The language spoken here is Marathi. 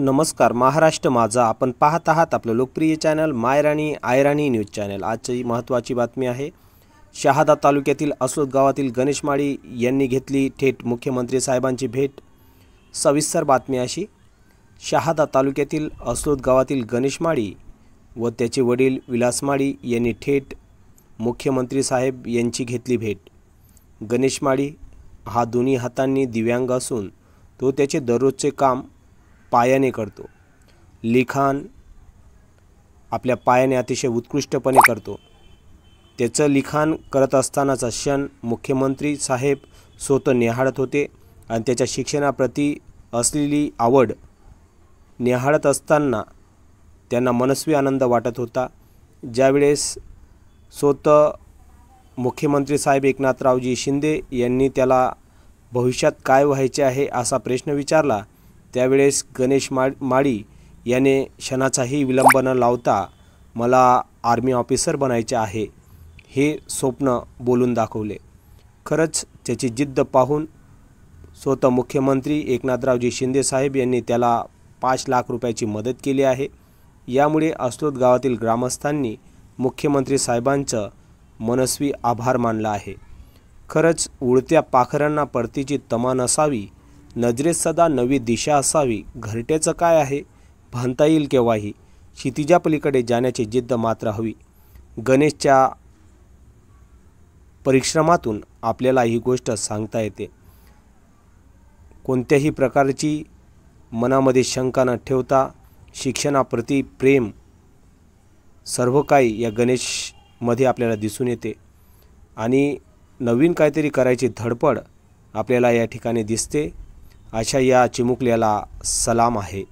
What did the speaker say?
नमस्कार महाराष्ट्र माझा आपण पाहत आहात आपलं लोकप्रिय चॅनल मायराणी आयराणी न्यूज चॅनल आजची महत्त्वाची बातमी आहे शहादा तालुक्यातील असोद गावातील गणेश माळी यांनी घेतली थेट मुख्यमंत्री साहेबांची भेट सविस्तर बातमी अशी शहादा तालुक्यातील असोद गावातील गणेश माळी व त्याचे वडील विलास माळी यांनी थेट मुख्यमंत्री साहेब यांची घेतली भेट गणेश माळी हा दोन्ही हातांनी दिव्यांग असून तो त्याचे दररोजचे काम पायाने करतो लिखाण आपल्या पायाने अतिशय उत्कृष्टपणे करतो त्याचं लिखाण करत असतानाचा क्षण मुख्यमंत्री साहेब स्वतः निहाळत होते आणि त्याच्या शिक्षणाप्रती असलेली आवड निहाळत असताना त्यांना मनस्वी आनंद वाटत होता ज्यावेळेस स्वतः मुख्यमंत्री साहेब एकनाथरावजी शिंदे यांनी त्याला भविष्यात काय व्हायचे आहे असा प्रश्न विचारला त्यावेळेस गणेश मा माळी याने क्षणाचाही विलंब न लावता मला आर्मी ऑफिसर बनायचे आहे हे स्वप्न बोलून दाखवले खरंच त्याची जिद्द पाहून स्वतः मुख्यमंत्री एकनाथरावजी शिंदेसाहेब यांनी त्याला पाच लाख रुपयाची मदत केली आहे यामुळे अस्लोद गावातील ग्रामस्थांनी मुख्यमंत्री साहेबांचं मनस्वी आभार मानला आहे खरंच उडत्या पाखरांना परतीची तमा नसावी नजरेत सदा नवी दिशा असावी घरट्याचं काय आहे भांता येईल केव्हाही क्षितिजा पलीकडे जाण्याची जिद्द मात्र हवी गणेशच्या परिश्रमातून आपल्याला ही गोष्ट सांगता येते कोणत्याही प्रकारची मनामध्ये शंका न ठेवता शिक्षणाप्रती प्रेम सर्व काही या गणेशमध्ये आपल्याला दिसून येते आणि नवीन काहीतरी करायची धडपड आपल्याला या ठिकाणी दिसते अशा या चिमुकल्याला सलाम आहे